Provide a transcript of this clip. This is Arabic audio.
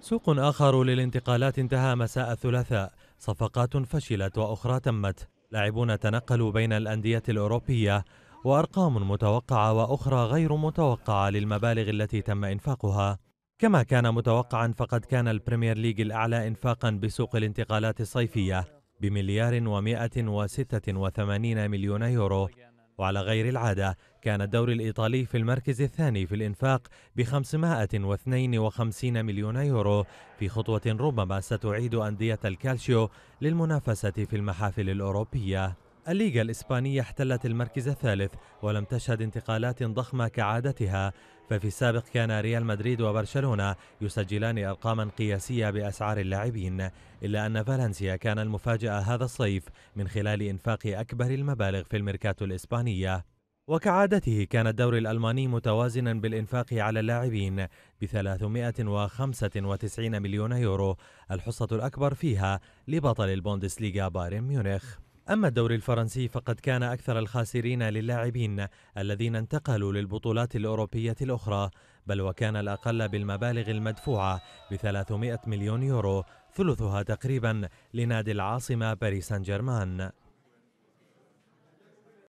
سوق آخر للانتقالات انتهى مساء الثلاثاء صفقات فشلت وأخرى تمت لاعبون تنقلوا بين الأندية الأوروبية وأرقام متوقعة وأخرى غير متوقعة للمبالغ التي تم إنفاقها كما كان متوقعا فقد كان البريمير ليج الأعلى إنفاقا بسوق الانتقالات الصيفية بمليار ومائة وستة وثمانين مليون يورو وعلى غير العادة كان الدوري الإيطالي في المركز الثاني في الإنفاق ب 552 مليون يورو في خطوة ربما ستعيد أندية الكالشيو للمنافسة في المحافل الأوروبية الليغا الإسبانية احتلت المركز الثالث ولم تشهد انتقالات ضخمة كعادتها ففي السابق كان ريال مدريد وبرشلونة يسجلان أرقاما قياسية بأسعار اللاعبين إلا أن فالنسيا كان المفاجأة هذا الصيف من خلال إنفاق أكبر المبالغ في الميركاتو الإسبانية وكعادته كان الدوري الألماني متوازنا بالإنفاق على اللاعبين ب 395 مليون يورو الحصة الأكبر فيها لبطل البوندسليغا بايرن ميونخ أما الدوري الفرنسي فقد كان أكثر الخاسرين للاعبين الذين انتقلوا للبطولات الأوروبية الأخرى بل وكان الأقل بالمبالغ المدفوعة ب 300 مليون يورو ثلثها تقريبا لنادي العاصمة باريس سان جيرمان